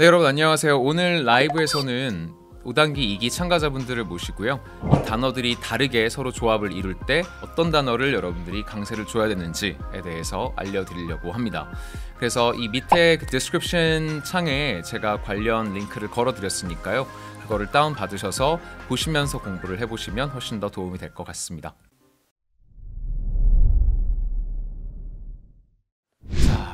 네 여러분 안녕하세요 오늘 라이브에서는 5단기 2기 참가자분들을 모시고요 이 단어들이 다르게 서로 조합을 이룰 때 어떤 단어를 여러분들이 강세를 줘야 되는지에 대해서 알려드리려고 합니다 그래서 이 밑에 그 디스크립션 창에 제가 관련 링크를 걸어드렸으니까요 그거를 다운받으셔서 보시면서 공부를 해보시면 훨씬 더 도움이 될 것 같습니다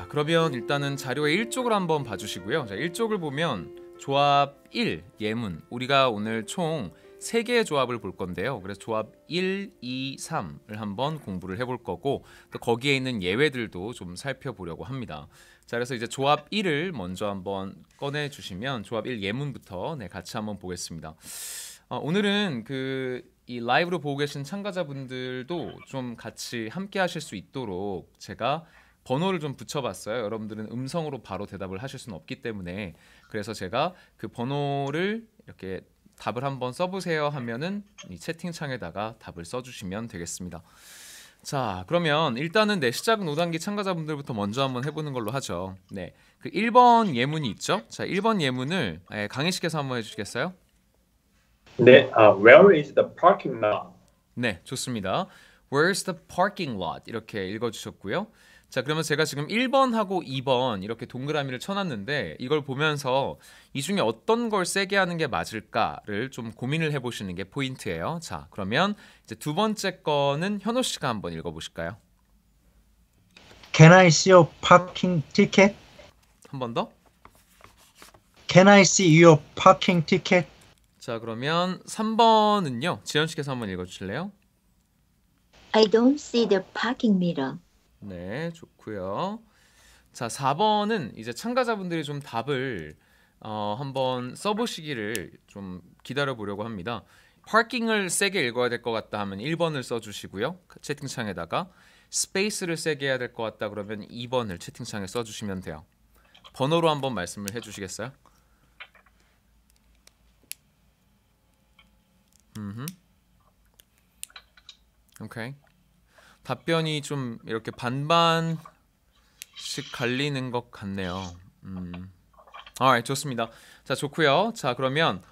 그러면 일단은 자료의 1쪽을 한번 봐주시고요 자 1쪽을 보면 조합 1 예문 우리가 오늘 총 3개의 조합을 볼 건데요 그래서 조합 1, 2, 3을 한번 공부를 해볼 거고 또 거기에 있는 예외들도 좀 살펴보려고 합니다 자 그래서 이제 조합 1을 먼저 한번 꺼내주시면 조합 1 예문부터 네 같이 한번 보겠습니다 어, 오늘은 그 이 라이브로 보고 계신 참가자분들도 좀 같이 함께 하실 수 있도록 제가 번호를 좀 붙여봤어요. 여러분들은 음성으로 바로 대답을 하실 수는 없기 때문에 그래서 제가 그 번호를 이렇게 답을 한번 써보세요 하면은 이 채팅창에다가 답을 써주시면 되겠습니다. 자 그러면 일단은 네 시작은 5단계 참가자분들부터 먼저 한번 해보는 걸로 하죠. 네, 그 1번 예문이 있죠. 자 1번 예문을 예, 강의식에서 한번 해주시겠어요? 네, uh, where is the parking lot? 네, 좋습니다. Where's the parking lot? 이렇게 읽어주셨고요. 자, 그러면 제가 지금 1번하고 2번 이렇게 동그라미를 쳐놨는데 이걸 보면서 이 중에 어떤 걸 세게 하는 게 맞을까를 좀 고민을 해보시는 게 포인트예요. 자, 그러면 이제 두 번째 거는 현호 씨가 한번 읽어보실까요? Can I see your parking ticket? 한 번 더. Can I see your parking ticket? 자, 그러면 3번은요. 지현 씨께서 한번 읽어주실래요? I don't see the parking meter. 네, 좋고요. 자, 4번은 이제 참가자분들이 좀 답을 어, 한번 써보시기를 좀 기다려보려고 합니다. 파킹을 세게 읽어야 될 것 같다 하면 1번을 써주시고요. 그 채팅창에다가 스페이스를 세게 해야 될 것 같다 그러면 2번을 채팅창에 써주시면 돼요. 번호로 한번 말씀을 해주시겠어요? 음, 오케이. Okay. 답변이 좀 이렇게 반반씩 갈리는 것 같네요. 음. Alright, 좋습니다. 자, 좋고요. 자, 그러면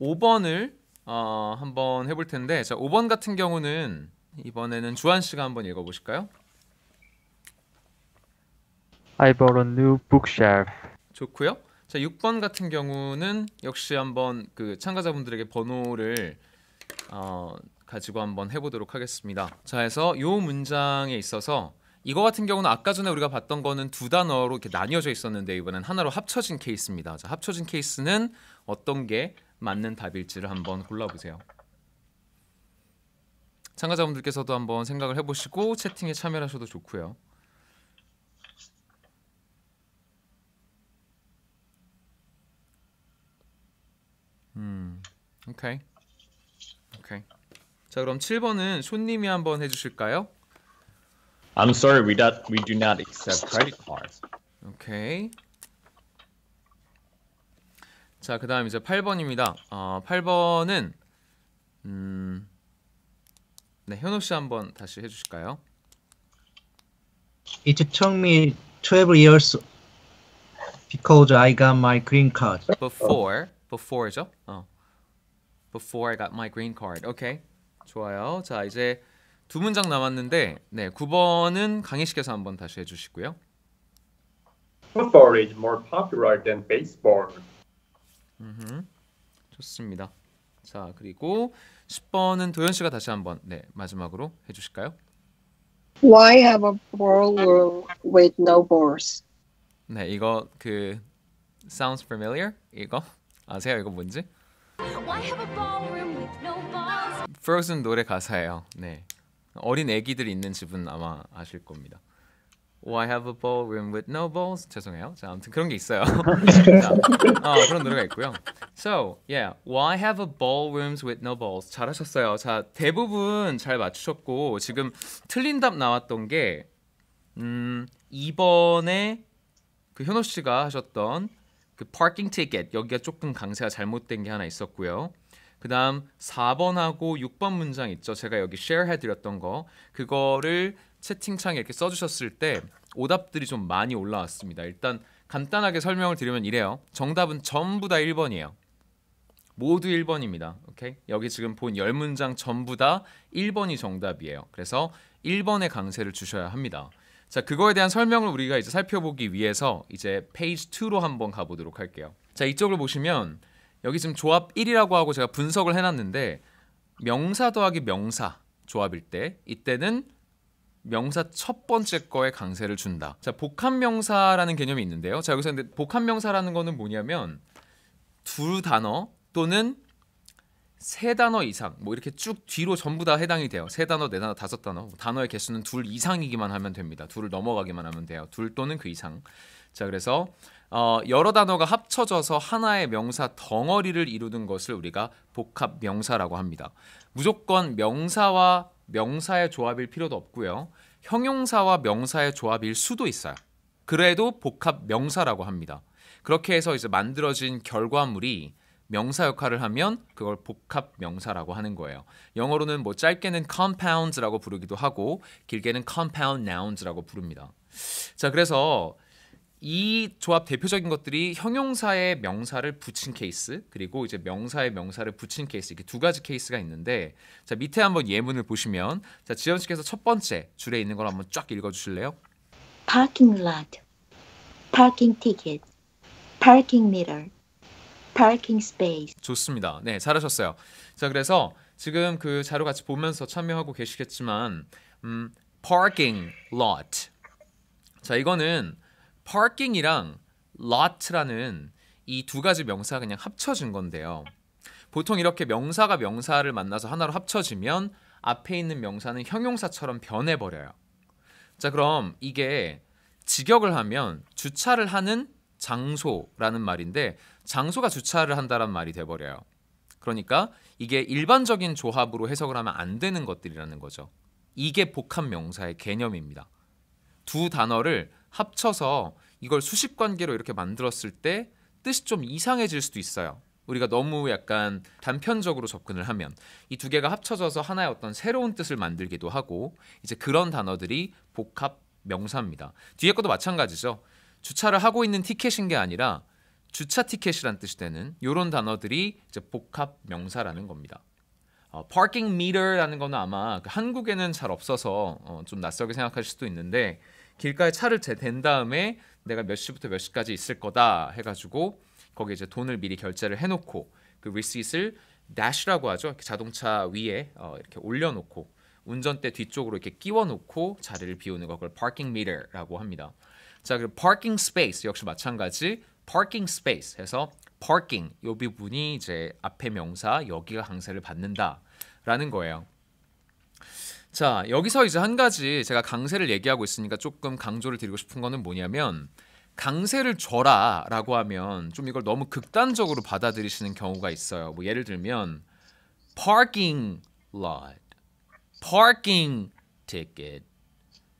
5번을 어, 한번 해볼 텐데 자, 5번 같은 경우는 이번에는 주한 씨가 한번 읽어보실까요? I bought a new bookshelf. 좋고요. 자, 6번 같은 경우는 역시 한번 그 참가자분들에게 번호를 어, 가지고 한번 해보도록 하겠습니다. 자, 해서 요 문장에 있어서 이거 같은 경우는 아까 전에 우리가 봤던 거는 두 단어로 이렇게 나뉘어져 있었는데 이번엔 하나로 합쳐진 케이스입니다. 자, 합쳐진 케이스는 어떤 게 맞는 답일지를 한번 골라보세요. 참가자분들께서도 한번 생각을 해보시고 채팅에 참여하셔도 좋고요. 음, 오케이. 자 그럼 7번은 손님이 한번 해주실까요? I'm sorry, we do we do not accept credit cards. 오케이. 자 그다음 이제 8번입니다. 어, 8번은 음, 네 현우 씨 한번 다시 해주실까요? It took me 12 years because I got my green card. Before, before죠? 어. Before I got my green card. Okay. 좋아요. 자, 이제 두 문장 남았는데 네, 9번은 강희 씨께서 한번 다시 해 주시고요. Football is more popular than baseball. 음. 좋습니다. 자, 그리고 10번은 도현 씨가 다시 한번 네, 마지막으로 해 주실까요? Why have a ball room with no balls? 네, 이거 그 sounds familiar? 이거 아세요? 이거 뭔지? Frozen 노래 가사예요. 네. 어린 애기들 있는 집은 아마 아실 겁니다. Oh, I have a ballroom with no balls. 죄송해요. 자, 아무튼 그런 게 있어요. 자, 어, 그런 노래가 있고요. So, yeah. Why have a b a l l r o o m with no balls? 잘하셨어요. 자, 대부분 잘 맞추셨고 지금 틀린 답 나왔던 게 음, 2번에 그 현호 씨가 하셨던 그 parking ticket 여기가 조금 강세가 잘못된 게 하나 있었고요. 그다음 4번하고 6번 문장 있죠. 제가 여기 share 해드렸던 거 그거를 채팅창에 이렇게 써주셨을 때 오답들이 좀 많이 올라왔습니다. 일단 간단하게 설명을 드리면 이래요. 정답은 전부 다 1번이에요. 모두 1번입니다. 오케이? 여기 지금 본 10문장 전부 다 1번이 정답이에요. 그래서 1번의 강세를 주셔야 합니다. 자, 그거에 대한 설명을 우리가 이제 살펴보기 위해서 이제 페이지 2로 한번 가보도록 할게요. 자, 이쪽을 보시면 여기 지금 조합 1이라고 하고 제가 분석을 해놨는데 명사 더하기 명사 조합일 때 이때는 명사 첫 번째 거에 강세를 준다. 자, 복합명사라는 개념이 있는데요. 자, 여기서 근데 복합명사라는 거는 뭐냐면 두 단어 또는 세 단어 이상 뭐 이렇게 쭉 뒤로 전부 다 해당이 돼요. 세 단어, 네 단어, 다섯 단어. 단어의 개수는 둘 이상이기만 하면 됩니다. 둘을 넘어가기만 하면 돼요. 둘 또는 그 이상. 자, 그래서 어, 여러 단어가 합쳐져서 하나의 명사 덩어리를 이루는 것을 우리가 복합 명사라고 합니다. 무조건 명사와 명사의 조합일 필요도 없고요. 형용사와 명사의 조합일 수도 있어요. 그래도 복합 명사라고 합니다. 그렇게 해서 이제 만들어진 결과물이 명사 역할을 하면 그걸 복합 명사라고 하는 거예요. 영어로는 뭐 짧게는 compounds라고 부르기도 하고 길게는 compound nouns라고 부릅니다. 자, 그래서 이 조합 대표적인 것들이 형용사에 명사를 붙인 케이스 그리고 이제 명사에 명사를 붙인 케이스 이렇게 두 가지 케이스가 있는데 자 밑에 한번 예문을 보시면 자 지현 씨께서 첫 번째 줄에 있는 걸 한번 쫙 읽어주실래요? Parking lot, parking ticket, parking meter, parking space. 좋습니다. 네, 잘하셨어요. 자, 그래서 지금 그 자료 같이 보면서 참여하고 계시겠지만 음, parking lot. 자, 이거는 parking이랑 lot라는 이 두 가지 명사가 그냥 합쳐진 건데요. 보통 이렇게 명사가 명사를 만나서 하나로 합쳐지면 앞에 있는 명사는 형용사처럼 변해버려요. 자, 그럼 이게 직역을 하면 주차를 하는 장소라는 말인데 장소가 주차를 한다란 말이 돼버려요. 그러니까 이게 일반적인 조합으로 해석을 하면 안 되는 것들이라는 거죠. 이게 복합 명사의 개념입니다. 두 단어를 합쳐서 이걸 수식 관계로 이렇게 만들었을 때 뜻이 좀 이상해질 수도 있어요. 우리가 너무 약간 단편적으로 접근을 하면 이 두 개가 합쳐져서 하나의 어떤 새로운 뜻을 만들기도 하고 이제 그런 단어들이 복합 명사입니다. 뒤에 것도 마찬가지죠. 주차를 하고 있는 티켓인 게 아니라 주차 티켓이란 뜻이 되는 이런 단어들이 이제 복합 명사라는 겁니다. 어, parking meter라는 거는 아마 그 한국에는 잘 없어서 어, 좀 낯설게 생각하실 수도 있는데 길가에 차를 댄 다음에 내가 몇 시부터 몇 시까지 있을 거다 해가지고 거기에 이제 돈을 미리 결제를 해놓고 그 리시트를 dash라고 하죠. 자동차 위에 어, 이렇게 올려놓고 운전대 뒤쪽으로 이렇게 끼워놓고 자리를 비우는 걸 parking meter라고 합니다. 자, 그리고 parking space 역시 마찬가지 parking space 해서 parking 요 부분이 이제 앞에 명사 여기가 강세를 받는다라는 거예요. 자, 여기서 이제 한 가지 제가 강세를 얘기하고 있으니까 조금 강조를 드리고 싶은 거는 뭐냐면 강세를 줘라라고 하면 좀 이걸 너무 극단적으로 받아들이시는 경우가 있어요. 뭐 예를 들면 parking lot, parking ticket,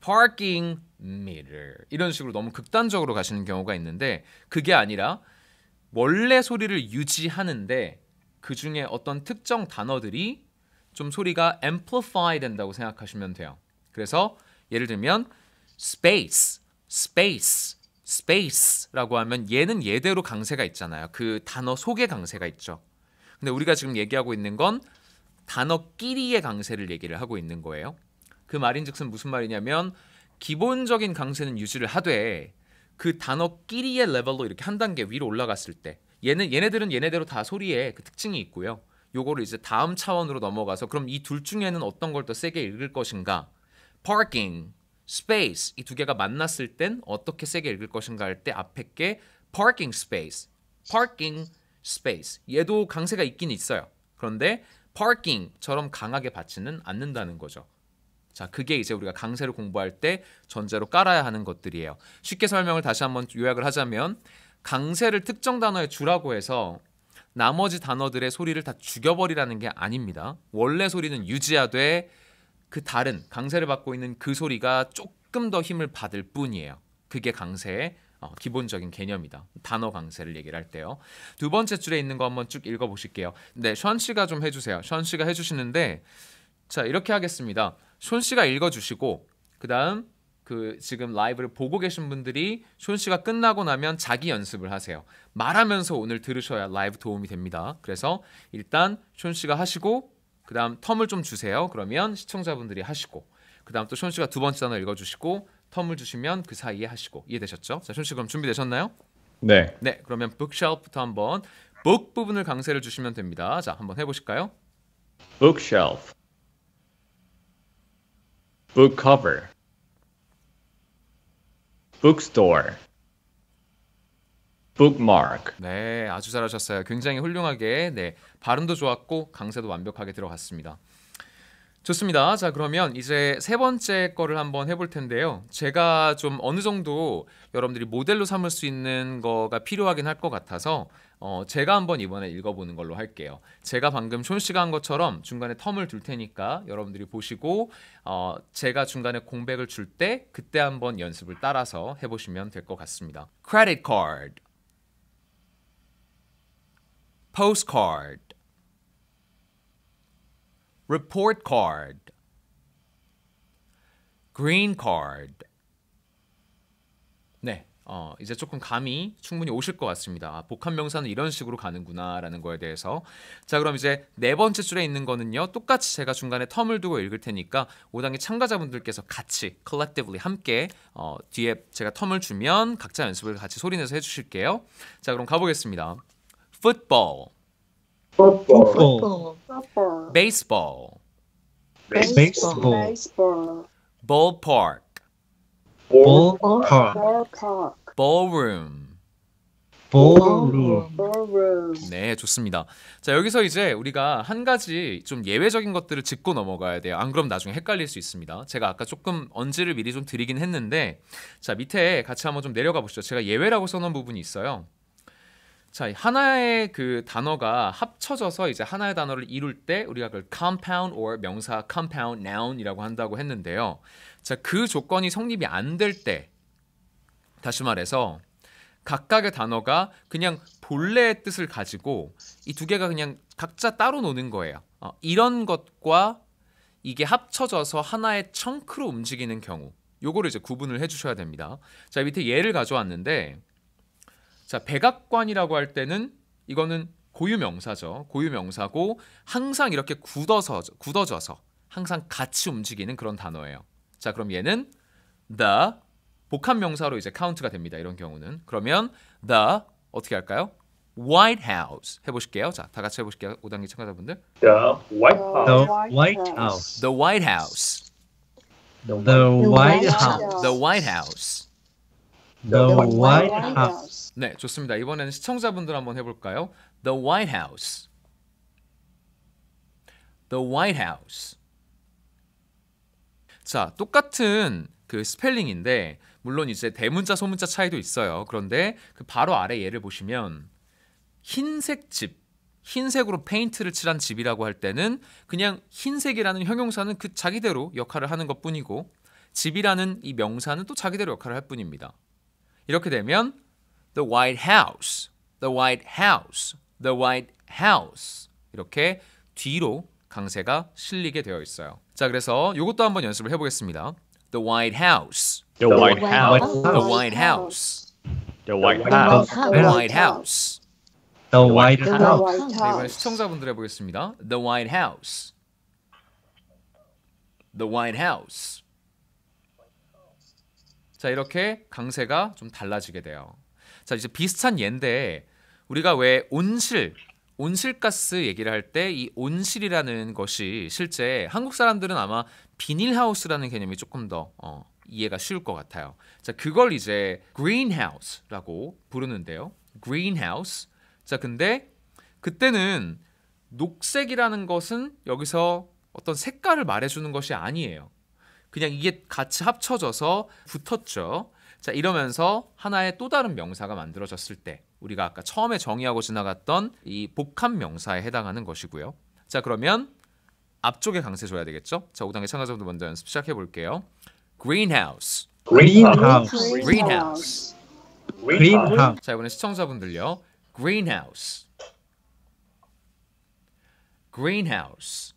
parking meter 이런 식으로 너무 극단적으로 가시는 경우가 있는데 그게 아니라 원래 소리를 유지하는데 그 중에 어떤 특정 단어들이 좀 소리가 amplify 된다고 생각하시면 돼요. 그래서 예를 들면 space, space, space라고 하면 얘는 얘대로 강세가 있잖아요. 그 단어 속에 강세가 있죠. 근데 우리가 지금 얘기하고 있는 건 단어끼리의 강세를 얘기를 하고 있는 거예요. 그 말인즉슨 무슨 말이냐면 기본적인 강세는 유지를 하되 그 단어끼리의 레벨로 이렇게 한 단계 위로 올라갔을 때 얘는 얘네들은 얘네대로 다 소리에 그 특징이 있고요. 요거를 이제 다음 차원으로 넘어가서 그럼 이 둘 중에는 어떤 걸 더 세게 읽을 것인가? parking, space 이 두 개가 만났을 땐 어떻게 세게 읽을 것인가 할 때 앞에 게 parking space, parking space 얘도 강세가 있긴 있어요. 그런데 parking처럼 강하게 받지는 않는다는 거죠. 자, 그게 이제 우리가 강세를 공부할 때 전제로 깔아야 하는 것들이에요. 쉽게 설명을 다시 한번 요약을 하자면 강세를 특정 단어에 주라고 해서 나머지 단어들의 소리를 다 죽여버리라는 게 아닙니다. 원래 소리는 유지하되 그 다른 강세를 받고 있는 그 소리가 조금 더 힘을 받을 뿐이에요. 그게 강세의 어, 기본적인 개념이다. 단어 강세를 얘기를 할 때요. 두 번째 줄에 있는 거 한번 쭉 읽어보실게요. 네, 션 씨가 좀 해주세요. 션 씨가 해주시는데 자 이렇게 하겠습니다. 손 씨가 읽어주시고 그다음 그 지금 라이브를 보고 계신 분들이 손 씨가 끝나고 나면 자기 연습을 하세요. 말하면서 오늘 들으셔야 라이브 도움이 됩니다. 그래서 일단 손 씨가 하시고 그다음 텀을 좀 주세요. 그러면 시청자분들이 하시고 그다음 또 손 씨가 두 번째 단어 읽어주시고 텀을 주시면 그 사이에 하시고 이해되셨죠? 자, 손 씨 그럼 준비되셨나요? 네. 네, 그러면 bookshelf부터 한번 book 부분을 강세를 주시면 됩니다. 자, 한번 해보실까요? bookshelf book cover bookstore bookmark 네, 아주 잘하셨어요. 굉장히 훌륭하게 네 발음도 좋았고 강세도 완벽하게 들어갔습니다. 좋습니다. 자, 그러면 이제 세 번째 거를 한번 해볼 텐데요. 제가 좀 어느 정도 여러분들이 모델로 삼을 수 있는 거가 필요하긴 할 것 같아서 어, 제가 한번 이번에 읽어보는 걸로 할게요. 제가 방금 촌 씨가 한 것처럼 중간에 텀을 둘 테니까 여러분들이 보시고 어, 제가 중간에 공백을 줄 때 그때 한번 연습을 따라서 해보시면 될 것 같습니다. Credit card, postcard, report card, green card. 네, 어, 이제 조금 감이 충분히 오실 것 같습니다. 아, 복합 명사는 이런 식으로 가는구나라는 거에 대해서. 자, 그럼 이제 네 번째 줄에 있는 거는요. 똑같이 제가 중간에 텀을 두고 읽을 테니까 5단계 참가자분들께서 같이 collectively 함께 어, 뒤에 제가 텀을 주면 각자 연습을 같이 소리내서 해주실게요. 자, 그럼 가보겠습니다. football Football. Football. Football. Baseball. Baseball. Baseball. Ballpark. Ballpark. Ballpark. Ballroom. ballroom. 네, 좋습니다. 자, 여기서 이제 우리가 한 가지 좀 예외적인 것들을 짚고 넘어가야 돼요. 안 그럼 나중에 헷갈릴 수 있습니다. 제가 아까 조금 언지를 미리 좀 드리긴 했는데, 자, 밑에 같이 한번 좀 내려가 보시죠. 제가 예외라고 써놓은 부분이 있어요. 자, 하나의 그 단어가 합쳐져서 이제 하나의 단어를 이룰 때 우리가 그걸 compound or 명사 compound noun이라고 한다고 했는데요. 자, 그 조건이 성립이 안 될 때 다시 말해서 각각의 단어가 그냥 본래의 뜻을 가지고 이 두 개가 그냥 각자 따로 노는 거예요. 어, 이런 것과 이게 합쳐져서 하나의 청크로 움직이는 경우 요거를 이제 구분을 해주셔야 됩니다. 자 밑에 예를 가져왔는데 자, 백악관이라고 할 때는 이거는 고유 명사죠. 고유 명사고 항상 이렇게 굳어서 굳어져서 항상 같이 움직이는 그런 단어예요. 자, 그럼 얘는 the 복합 명사로 이제 카운트가 됩니다. 이런 경우는 그러면 the 어떻게 할까요? White House 해보실게요. 자, 다 같이 해보실게요. 5단계 참가자분들. The White House. The White House. The White House. The White House. The White House. The White House. 네, 좋습니다. 이번에는 시청자분들 한번 해볼까요? The White House. The White House. 자, 똑같은 그 스펠링인데 물론 이제 대문자 소문자 차이도 있어요. 그런데 그 바로 아래 예를 보시면 흰색 집, 흰색으로 페인트를 칠한 집이라고 할 때는 그냥 흰색이라는 형용사는 그 자기대로 역할을 하는 것뿐이고 집이라는 이 명사는 또 자기대로 역할을 할 뿐입니다. 이렇게 되면 the White House, the White House, the White House 이렇게 뒤로 강세가 실리게 되어 있어요. 자, 그래서 이것도 한번 연습을 해보겠습니다. The White House, the White House, the White House, the White House, the White House. The White House. 네, 이번에 시청자분들 해보겠습니다. The White House. The White House. 자 이렇게 강세가 좀 달라지게 돼요. 자 이제 비슷한 예인데 우리가 왜 온실 온실가스 얘기를 할 때 이 온실이라는 것이 실제 한국 사람들은 아마 비닐하우스라는 개념이 조금 더 어, 이해가 쉬울 것 같아요. 자 그걸 이제 greenhouse라고 부르는데요. greenhouse. 자 근데 그때는 녹색이라는 것은 여기서 어떤 색깔을 말해주는 것이 아니에요. 그냥 이게 같이 합쳐져서 붙었죠. 자, 이러면서 하나의 또 다른 명사가 만들어졌을 때 우리가 아까 처음에 정의하고 지나갔던 이 복합 명사에 해당하는 것이고요. 자, 그러면 앞쪽에 강세 줘야 되겠죠? 자, 5단계 참가자분들 먼저 연습 시작해 볼게요. greenhouse. greenhouse. greenhouse. greenhouse. 자, 이번에 시청자분들요. greenhouse. greenhouse.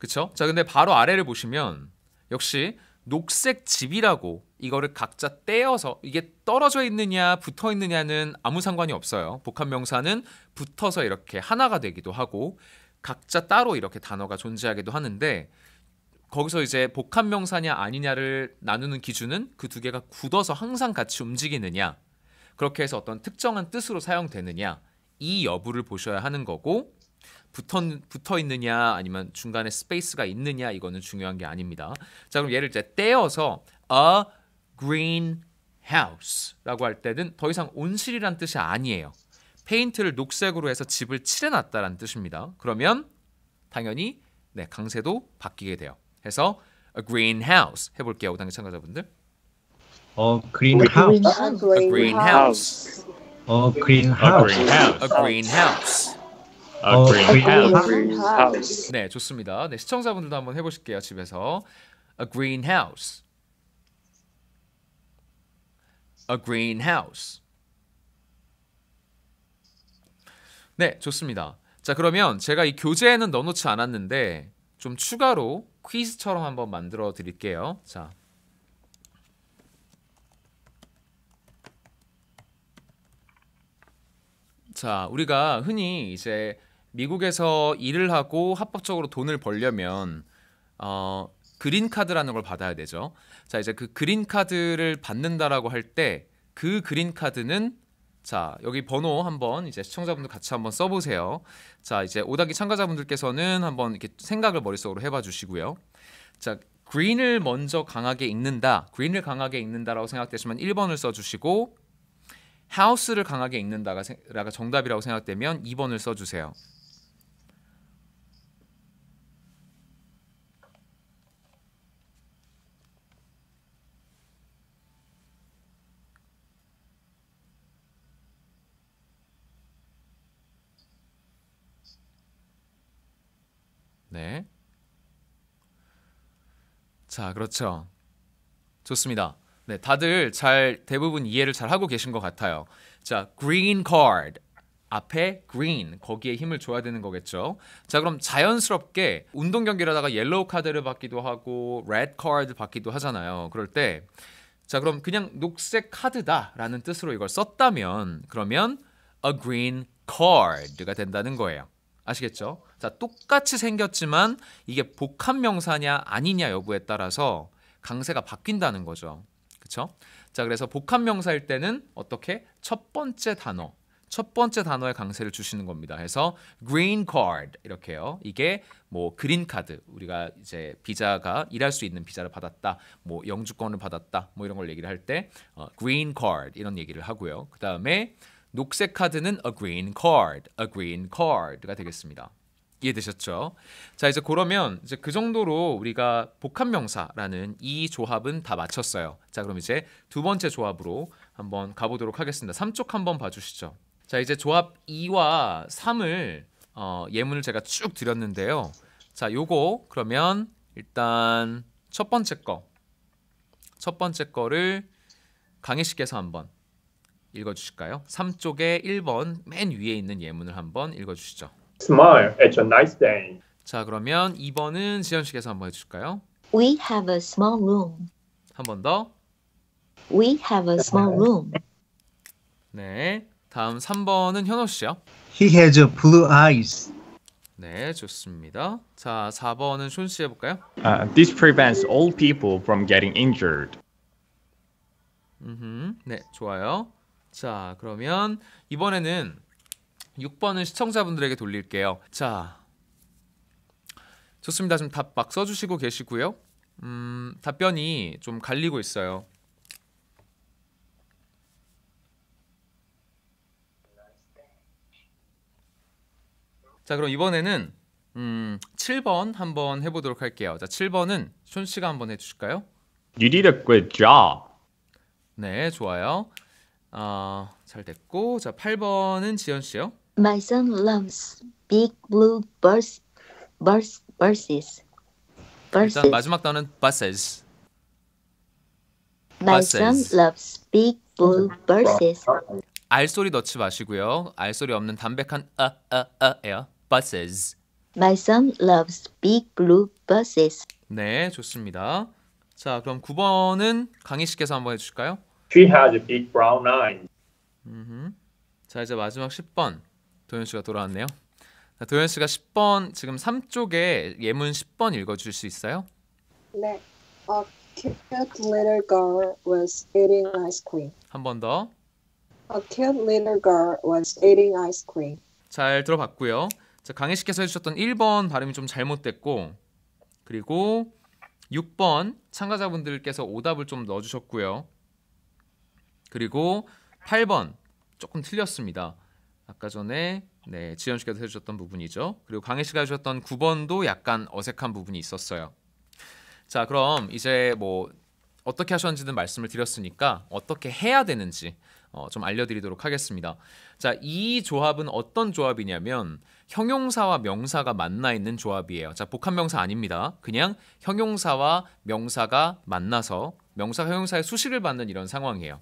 그쵸? 자, 근데 바로 아래를 보시면 역시 녹색 집이라고 이거를 각자 떼어서 이게 떨어져 있느냐 붙어 있느냐는 아무 상관이 없어요. 복합 명사는 붙어서 이렇게 하나가 되기도 하고 각자 따로 이렇게 단어가 존재하기도 하는데 거기서 이제 복합 명사냐 아니냐를 나누는 기준은 그 두 개가 굳어서 항상 같이 움직이느냐 그렇게 해서 어떤 특정한 뜻으로 사용되느냐 이 여부를 보셔야 하는 거고 붙어, 붙어 있느냐 아니면 중간에 스페이스가 있느냐 이거는 중요한 게 아닙니다. 자 그럼 얘를 이제 떼어서 a green house라고 할 때는 더 이상 온실이란 뜻이 아니에요. 페인트를 녹색으로 해서 집을 칠해놨다라 뜻입니다. 그러면 당연히 네 강세도 바뀌게 돼요. 해서 a green house 해볼게요. 5단계 참가자분들. 어 green house. a green house. 어 green house. a green house. 아, 어, A 어, green 아, house. 아, 네, 좋습니다. 네, 시청자분들도 한번 해보실게요 집에서. A green house. A green house. 네, 좋습니다. 자, 그러면 제가 이 교재에는 넣어놓지 않았는데 좀 추가로 퀴즈처럼 한번 만들어 드릴게요. 자, 자, 우리가 흔히 이제 미국에서 일을 하고 합법적으로 돈을 벌려면 어, 그린 카드라는 걸 받아야 되죠. 자 이제 그 그린 카드를 받는다라고 할 때 그 그린 카드는 자 여기 번호 한번 이제 시청자분들 같이 한번 써보세요. 자 이제 오다기 참가자분들께서는 한번 이렇게 생각을 머릿속으로 해봐 주시고요. 자 그린을 먼저 강하게 읽는다. 그린을 강하게 읽는다라고 생각되시면 1번을 써주시고 하우스를 강하게 읽는다가 정답이라고 생각되면 2번을 써주세요. 네. 자, 그렇죠. 좋습니다. 네, 다들 잘 대부분 이해를 잘 하고 계신 것 같아요. 자, green card 앞에 green 거기에 힘을 줘야 되는 거겠죠. 자 그럼 자연스럽게 운동 경기를 하다가 옐로우 카드를 받기도 하고 레드 카드 받기도 하잖아요. 그럴 때 자 그럼 그냥 녹색 카드다라는 뜻으로 이걸 썼다면 그러면 a green card가 된다는 거예요. 아시겠죠? 자, 똑같이 생겼지만 이게 복합 명사냐 아니냐 여부에 따라서 강세가 바뀐다는 거죠. 그렇죠? 자, 그래서 복합 명사일 때는 어떻게 첫 번째 단어 첫 번째 단어의 강세를 주시는 겁니다. 해서 green card 이렇게요. 이게 뭐 그린 카드 우리가 이제 비자가 일할 수 있는 비자를 받았다. 뭐 영주권을 받았다. 뭐 이런 걸 얘기를 할 때 어, green card 이런 얘기를 하고요. 그다음에 녹색 카드는 a green card, a green card가 되겠습니다. 이해되셨죠? 자, 이제 그러면 이제 그 정도로 우리가 복합명사라는 이 조합은 다 마쳤어요. 자, 그럼 이제 두 번째 조합으로 한번 가보도록 하겠습니다. 3쪽 한번 봐주시죠. 자, 이제 조합 2와 3을 어, 예문을 제가 쭉 드렸는데요. 자, 요거 그러면 일단 첫 번째 거, 첫 번째 거를 강의 씨께서 한번 읽어 주실까요? 3쪽에 1번 맨 위에 있는 예문을 한번 읽어 주시죠. Smile at a nice day. 자, 그러면 2번은 지현 씨께서 한번 해 주실까요? We have a small room. 한 번 더. We have a small room. 네. 다음 3번은 현호 씨요. He has blue eyes. 네, 좋습니다. 자, 4번은 숀씨 해볼까요? Uh, this prevents all people from getting injured. 음, 네, 좋아요. 자, 그러면 이번에는 6번을 시청자분들에게 돌릴게요. 자, 좋습니다. 지금 답 막 써주시고 계시고요. 음, 답변이 좀 갈리고 있어요. 자, 그럼 이번에는 음, 7번 한번 해보도록 할게요. 자, 7번은 손 씨가 한번 해주실까요? You n e d a good job. 네, 좋아요. 어, 잘 됐고 자 8번은 지연 씨요. My son loves big blue bus, bus, buses. buses. 일단 마지막 단어는 buses. My buses. son loves big blue buses. 알 소리 넣지 마시고요. 알 소리 없는 담백한 어어어예요. buses. My son loves big blue buses. 네, 좋습니다. 자, 그럼 9번은 강희 씨께서 한번 해 주실까요? She has a big brown eye. 음. 자 이제 마지막 10번 도현 씨가 돌아왔네요. 자, 도현 씨가 10번 지금 3쪽에 예문 10번 읽어줄 수 있어요? 네. A cute little girl was eating ice cream. 한 번 더. A cute little girl was eating ice cream. 잘 들어봤고요. 자, 강희 씨께서 해주셨던 1번 발음이 좀 잘못됐고 그리고 6번 참가자분들께서 오답을 좀 넣어주셨고요. 그리고 8번 조금 틀렸습니다. 아까 전에 네, 지현 씨서 해주셨던 부분이죠. 그리고 강혜 씨가 해주셨던 9번도 약간 어색한 부분이 있었어요. 자, 그럼 이제 뭐 어떻게 하셨는지는 말씀을 드렸으니까 어떻게 해야 되는지 어, 좀 알려드리도록 하겠습니다. 자, 이 조합은 어떤 조합이냐면 형용사와 명사가 만나 있는 조합이에요. 자, 복합명사 아닙니다. 그냥 형용사와 명사가 만나서 명사 형용사의 수식을 받는 이런 상황이에요.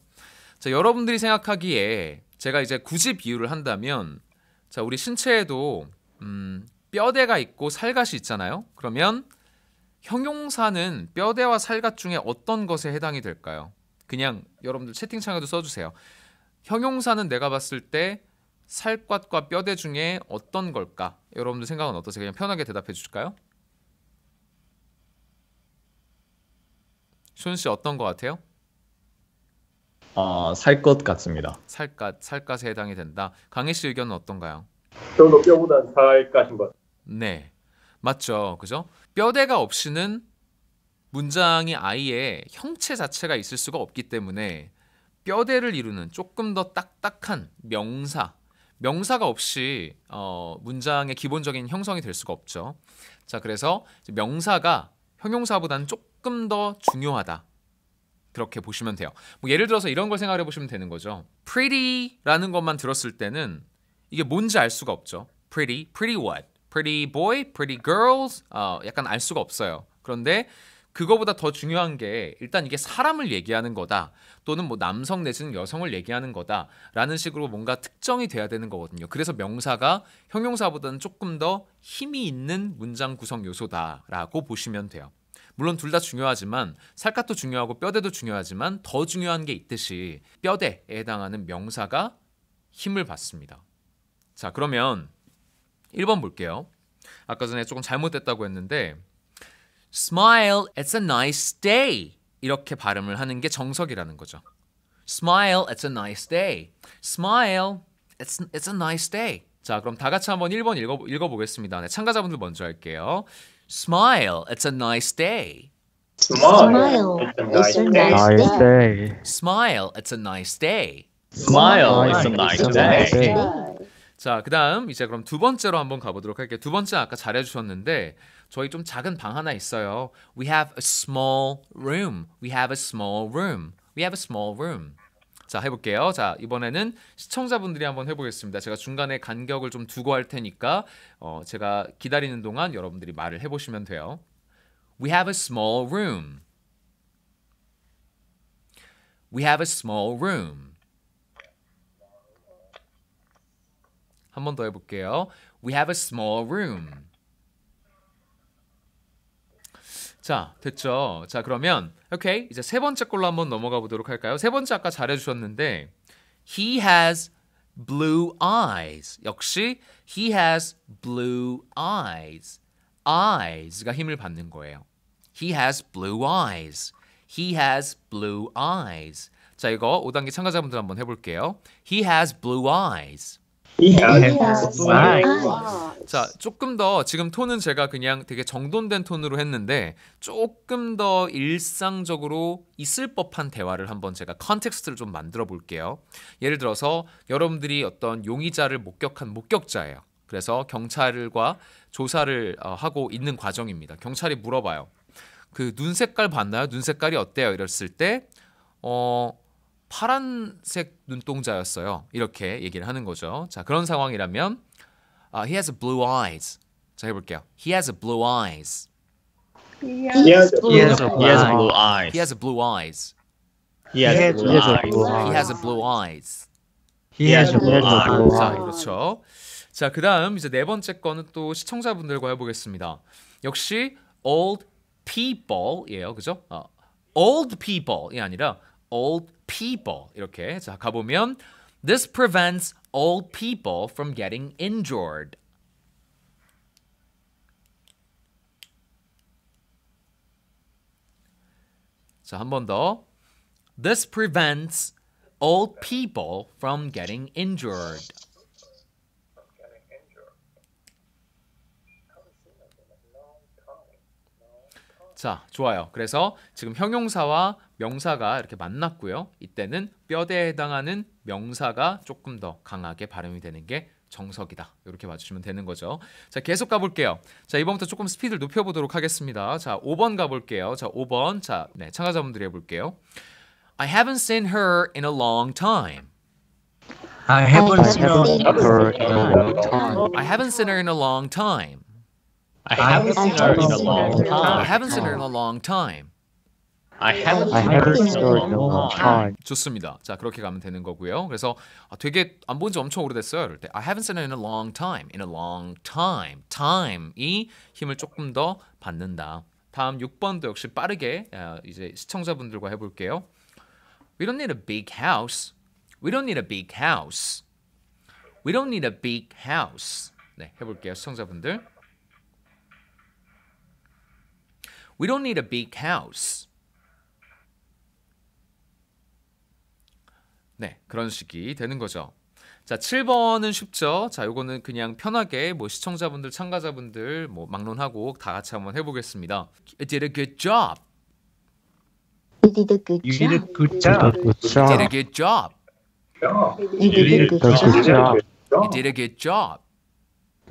자, 여러분들이 생각하기에 제가 이제 굳이 비유를 한다면 자, 우리 신체에도 음, 뼈대가 있고 살갗이 있잖아요. 그러면 형용사는 뼈대와 살갗 중에 어떤 것에 해당이 될까요? 그냥 여러분들 채팅창에도 써주세요. 형용사는 내가 봤을 때 살갗과 뼈대 중에 어떤 걸까? 여러분들 생각은 어떠세요? 그냥 편하게 대답해 주실까요? 쇼씨 어떤 것 같아요? 아살것 어, 같습니다. 살까 살까에 해당이 된다. 강희 씨 의견은 어떤가요? 저도 뼈보단 살까신 것. 네, 맞죠, 그죠? 뼈대가 없이는 문장이 아예 형체 자체가 있을 수가 없기 때문에 뼈대를 이루는 조금 더 딱딱한 명사, 명사가 없이 어, 문장의 기본적인 형성이 될 수가 없죠. 자, 그래서 명사가 형용사보다는 조금 더 중요하다. 그렇게 보시면 돼요. 뭐 예를 들어서 이런 걸 생각해 보시면 되는 거죠. pretty라는 것만 들었을 때는 이게 뭔지 알 수가 없죠. pretty, pretty what, pretty boy, pretty girls, 어, 약간 알 수가 없어요. 그런데 그거보다 더 중요한 게 일단 이게 사람을 얘기하는 거다 또는 뭐 남성 내지는 여성을 얘기하는 거다라는 식으로 뭔가 특정이 돼야 되는 거거든요. 그래서 명사가 형용사보다는 조금 더 힘이 있는 문장 구성 요소다라고 보시면 돼요. 물론 둘 다 중요하지만 살갗도 중요하고 뼈대도 중요하지만 더 중요한 게 있듯이 뼈대에 해당하는 명사가 힘을 받습니다. 자, 그러면 1번 볼게요. 아까 전에 조금 잘못됐다고 했는데 smile it's a nice day 이렇게 발음을 하는 게 정석이라는 거죠. smile it's a nice day. smile it's it's a nice day. 자, 그럼 다 같이 한번 1번 읽어 읽어 보겠습니다. 네, 참가자분들 먼저 할게요. Smile. It's a nice day. Smile. It's a nice, it's a nice day. day. Smile. It's a nice day. Smile. It's a nice day. 자, 그다음 이제 그럼 두 번째로 한번 가보도록 할게요. 두 번째 아까 잘해주셨는데 저희 좀 작은 방 하나 있어요. We have a small room. We have a small room. We have a small room. 자 해볼게요. 자 이번에는 시청자분들이 한번 해보겠습니다. 제가 중간에 간격을 좀 두고 할 테니까 어, 제가 기다리는 동안 여러분들이 말을 해보시면 돼요. We have a small room. We have a small room. 한 번 더 해볼게요. We have a small room. 자, 됐죠. 자, 그러면 오케이. 이제 세 번째 걸로 한번 넘어가 보도록 할까요? 세 번째 아까 잘해 주셨는데 he has blue eyes. 역시 he has blue eyes. eyes가 힘을 받는 거예요. he has blue eyes. he has blue eyes. 자, 이거 5단계 참가자분들 한번 해 볼게요. he has blue eyes. 네. 아, 아, 자, 조금 더 지금 톤은 제가 그냥 되게 정돈된 톤으로 했는데 조금 더 일상적으로 있을 법한 대화를 한번 제가 컨텍스트를 좀 만들어 볼게요. 예를 들어서 여러분들이 어떤 용의자를 목격한 목격자예요. 그래서 경찰과 조사를 어, 하고 있는 과정입니다. 경찰이 물어봐요. 그 눈 색깔 봤나요? 눈 색깔이 어때요? 이랬을 때 어, 파란색 눈동자였어요. 이렇게 얘기를 하는 거죠. 자, 그런 상황이라면 uh, he has blue eyes. 자, 해볼게요. He has blue eyes. He has blue eyes. He has blue eyes. He has blue eyes. He has blue eyes. He has blue eyes. 자, 그렇죠. 자, 그다음 이제 네 번째 거는 또 시청자분들과 해보겠습니다. 역시 old people예요, 그죠? 어, old people이 아니라 old people 이렇게 자 가보면 This prevents old people from getting injured. 자, 한 번 더. This prevents old people from getting injured. 자, 좋아요. 그래서 지금 형용사와 명사가 이렇게 만났고요. 이때는 뼈대에 해당하는 명사가 조금 더 강하게 발음이 되는 게 정석이다. 이렇게 봐주시면 되는 거죠. 자, 계속 가볼게요. 자, 이번부터 조금 스피드를 높여보도록 하겠습니다. 자, 5번 가볼게요. 자, 5번. 자, 네, 참가자분들이 해볼게요. I haven't seen her in a long time. I haven't seen her in a long time. I haven't seen her in a long time. I haven't seen her in a long time. I haven't seen her in a long time. I haven't I heard it in a long time. 좋습니다. 자 그렇게 가면 되는 거고요. 그래서 아, 되게 안 본 지 엄청 오래됐어요. 이럴 때 I haven't seen it in a long time. In a long time. Time이 힘을 조금 더 받는다. 다음 6번도 역시 빠르게 어, 이제 시청자분들과 해볼게요. We don't need a big house. We don't need a big house. We don't need a big house. 네, 해볼게요, 시청자분들. We don't need a big house. 네, 그런 식이 되는 거죠. 자, 7번은 쉽죠. 자, 요거는 그냥 편하게 뭐 시청자분들, 참가자분들 뭐 막론하고 다 같이 한번 해 보겠습니다. You did a good job. You did a good job. You did a good job. You did a good job. You did a good job.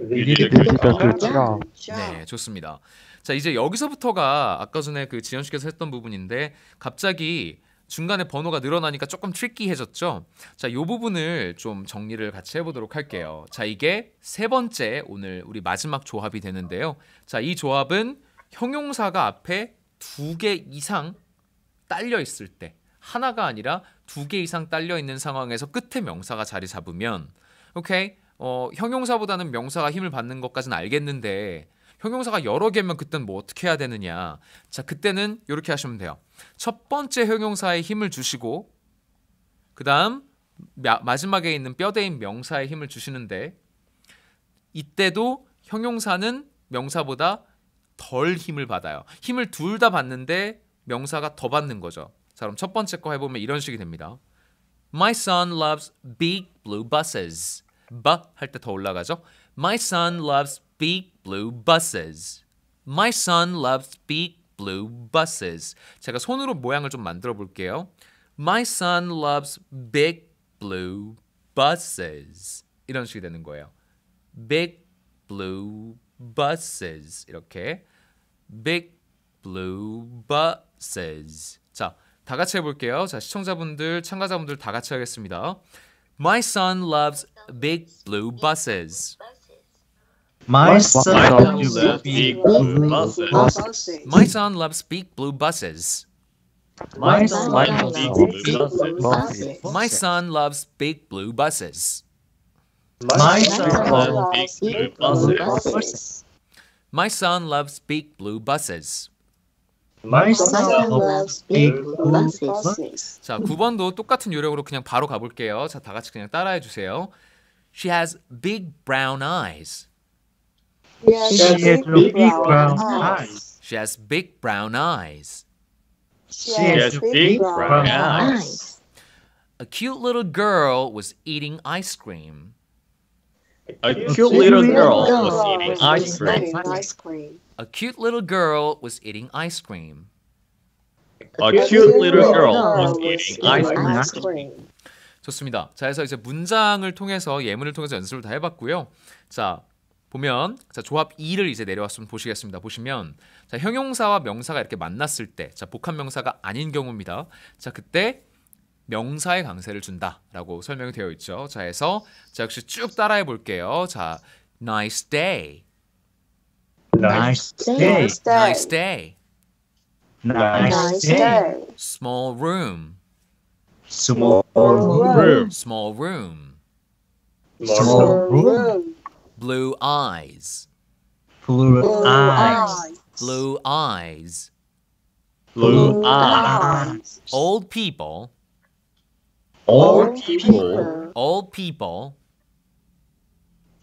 You did a good job. 네, 좋습니다. 자, 이제 여기서부터가 아까 전에 그 지현 씨께서 했던 부분인데 갑자기 중간에 번호가 늘어나니까 조금 트리키해졌죠. 자, 요 부분을 좀 정리를 같이 해보도록 할게요. 자, 이게 세 번째 오늘 우리 마지막 조합이 되는데요. 자, 이 조합은 형용사가 앞에 두 개 이상 딸려 있을 때 하나가 아니라 두 개 이상 딸려 있는 상황에서 끝에 명사가 자리 잡으면 오케이 어, 형용사보다는 명사가 힘을 받는 것까지는 알겠는데 형용사가 여러 개면 그땐 뭐 어떻게 해야 되느냐 자 그때는 이렇게 하시면 돼요 첫 번째 형용사에 힘을 주시고 그 다음 마지막에 있는 뼈대인 명사에 힘을 주시는데 이때도 형용사는 명사보다 덜 힘을 받아요. 힘을 둘 다 받는데 명사가 더 받는 거죠. 자, 그럼 첫 번째 거 해보면 이런 식이 됩니다. My son loves big blue buses. 바할때 더 올라가죠. My son loves big blue buses. My son loves big blue buses. 제가 손으로 모양을 좀 만들어 볼게요. My son loves big blue buses. 이런 식이 되는 거예요. Big blue buses 이렇게 big blue buses. 자, 다 같이 해 볼게요. 자, 시청자분들, 참가자분들 다 같이 하겠습니다. My son loves big blue buses. My, my son, son loves big blue buses. buses. My son loves big blue buses. My son loves big blue buses. My son loves big blue buses. My son loves big blue buses. My son loves big blue buses. My son loves big blue buses. 자, 9번도 똑같은 요령으로 그냥 바로 가볼게요. 자, 다 같이 그냥 따라해 주세요. She has big brown eyes. Yes, she, has big, big brown, brown eyes. eyes. She has big brown eyes. She, she has, big, big brown, brown eyes. eyes. A cute little girl was eating ice cream. A cute, little, girl, was eating ice, cream. A cute little girl was eating ice cream. A cute little girl was eating ice cream. Ice cream. 좋습니다. 자, 그래서 이제 문장을 통해서 예문을 통해서 연습을 다 해봤고요. 자, 보면 자 조합 2를 이제 내려왔으면 보시겠습니다. 보시면 자 형용사와 명사가 이렇게 만났을 때자 복합 명사가 아닌 경우입니다. 자 그때 명사의 강세를 준다라고 설명이 되어 있죠. 자 해서 자 역시 쭉 따라해 볼게요. 자 nice day nice day nice day nice day, nice day. small room small room small room small room Blue eyes. Blue, blue eyes. Blue eyes. Blue, blue eyes. eyes. Old people. Old people. Old people.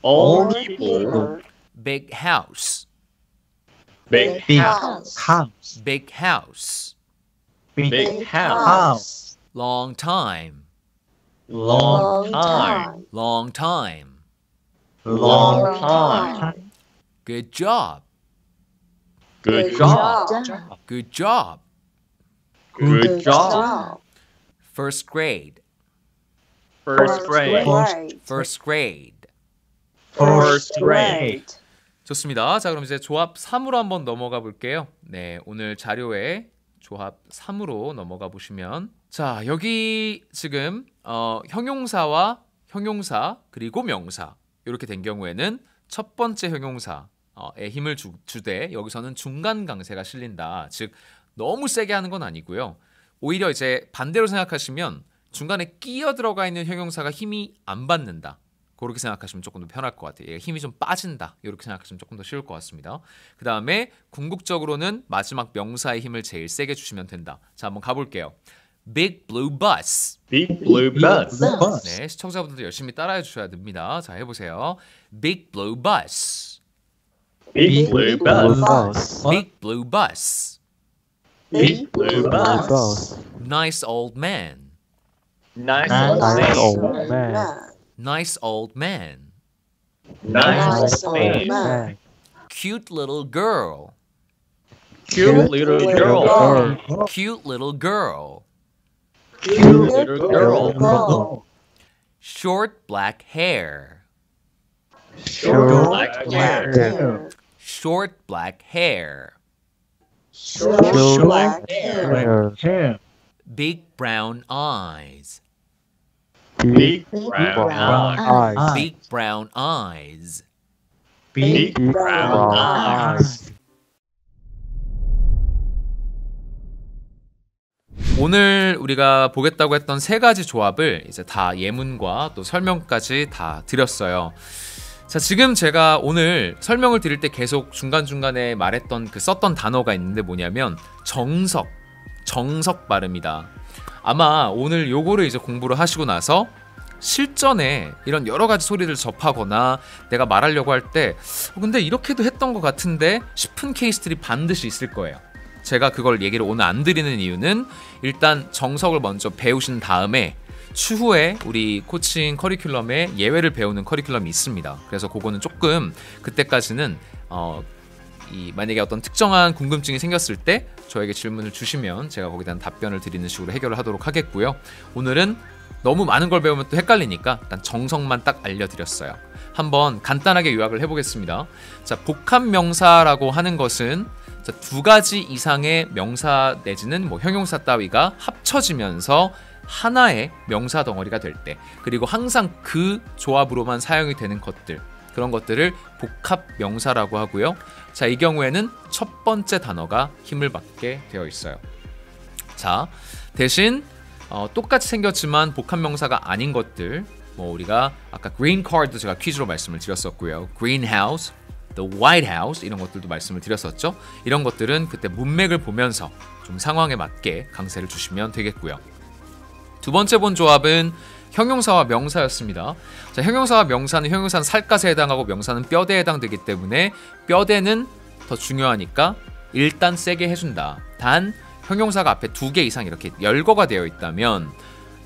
Old people. Big house. Big, big house. house. Big house. Big, big house. house. Long time. Long time. Long time. long time. Good job. Good, job. Good job. Good, job. First grade. First grade. First grade. First grade. 좋습니다. 자, 그럼 이제 조합 3으로 한번 넘어가 볼게요. 네, 오늘 자료에 조합 3으로 넘어가 보시면 자, 여기 지금 어, 형용사와 형용사 그리고 명사 이렇게 된 경우에는 첫 번째 형용사의 어, 힘을 주, 주되 여기서는 중간 강세가 실린다. 즉 너무 세게 하는 건 아니고요. 오히려 이제 반대로 생각하시면 중간에 끼어 들어가 있는 형용사가 힘이 안 받는다. 그렇게 생각하시면 조금 더 편할 것 같아요. 예, 힘이 좀 빠진다. 이렇게 생각하시면 조금 더 쉬울 것 같습니다. 그 다음에 궁극적으로는 마지막 명사의 힘을 제일 세게 주시면 된다. 자, 한번 가볼게요. Big Blue Bus. Big Blue Bus. Bus. 네, 시청자분들도 열심히 따라해 주셔야 됩니다. 자, 해보세요. Big Blue Bus. Big Blue Bus. Big Blue Bus. Big Blue Bus. Nice old man. Nice old man. Nice old man. Nice old man. Cute little girl. Cute little girl. Cute little girl. Cute little girl. Short black hair. Short black hair. Short black hair. Short black hair. Big brown eyes. Big brown eyes. Big brown eyes. Big brown eyes. 오늘 우리가 보겠다고 했던 세 가지 조합을 이제 다 예문과 또 설명까지 다 드렸어요. 자, 지금 제가 오늘 설명을 드릴 때 계속 중간중간에 말했던 그 썼던 단어가 있는데 뭐냐면 정석, 정석 발음이다. 아마 오늘 요거를 이제 공부를 하시고 나서 실전에 이런 여러 가지 소리를 접하거나 내가 말하려고 할때 어, 근데 이렇게도 했던 것 같은데 싶은 케이스들이 반드시 있을 거예요. 제가 그걸 얘기를 오늘 안 드리는 이유는 일단 정석을 먼저 배우신 다음에 추후에 우리 코칭 커리큘럼에 예외를 배우는 커리큘럼이 있습니다. 그래서 그거는 조금 그때까지는 어, 이 만약에 어떤 특정한 궁금증이 생겼을 때 저에게 질문을 주시면 제가 거기에 대한 답변을 드리는 식으로 해결을 하도록 하겠고요. 오늘은 너무 많은 걸 배우면 또 헷갈리니까 일단 정석만 딱 알려드렸어요. 한번 간단하게 요약을 해보겠습니다. 자, 복합명사라고 하는 것은 두 가지 이상의 명사 내지는 뭐 형용사 따위가 합쳐지면서 하나의 명사 덩어리가 될 때 그리고 항상 그 조합으로만 사용이 되는 것들 그런 것들을 복합 명사라고 하고요. 자, 이 경우에는 첫 번째 단어가 힘을 받게 되어 있어요. 자, 대신 어, 똑같이 생겼지만 복합 명사가 아닌 것들 뭐 우리가 아까 green card도 제가 퀴즈로 말씀을 드렸었고요. greenhouse, The White House 이런 것들도 말씀을 드렸었죠. 이런 것들은 그때 문맥을 보면서 좀 상황에 맞게 강세를 주시면 되겠고요. 두 번째 본 조합은 형용사와 명사였습니다. 자, 형용사와 명사는 형용사는 살갗에 해당하고 명사는 뼈대에 해당되기 때문에 뼈대는 더 중요하니까 일단 세게 해준다. 단 형용사가 앞에 두 개 이상 이렇게 열거가 되어 있다면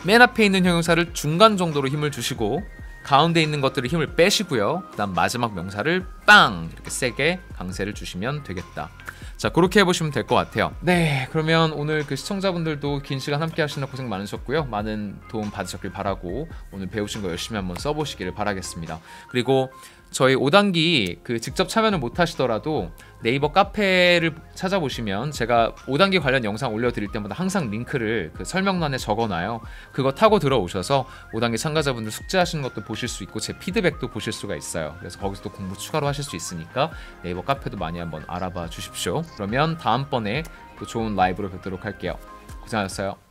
맨 앞에 있는 형용사를 중간 정도로 힘을 주시고 가운데 있는 것들을 힘을 빼시고요. 그다음 마지막 명사를 빵 이렇게 세게 강세를 주시면 되겠다. 자 그렇게 해보시면 될 것 같아요. 네 그러면 오늘 그 시청자분들도 긴 시간 함께 하시느 고생 많으셨고요. 많은 도움 받으셨길 바라고 오늘 배우신 거 열심히 한번 써보시기를 바라겠습니다. 그리고 저희 5단기 그 직접 참여는 못 하시더라도 네이버 카페를 찾아보시면 제가 5단계 관련 영상 올려드릴 때마다 항상 링크를 그 설명란에 적어놔요. 그거 타고 들어오셔서 5단계 참가자분들 숙제하시는 것도 보실 수 있고 제 피드백도 보실 수가 있어요. 그래서 거기서 또 공부 추가로 하실 수 있으니까 네이버 카페도 많이 한번 알아봐 주십시오. 그러면 다음번에 또 좋은 라이브로 뵙도록 할게요. 고생하셨어요.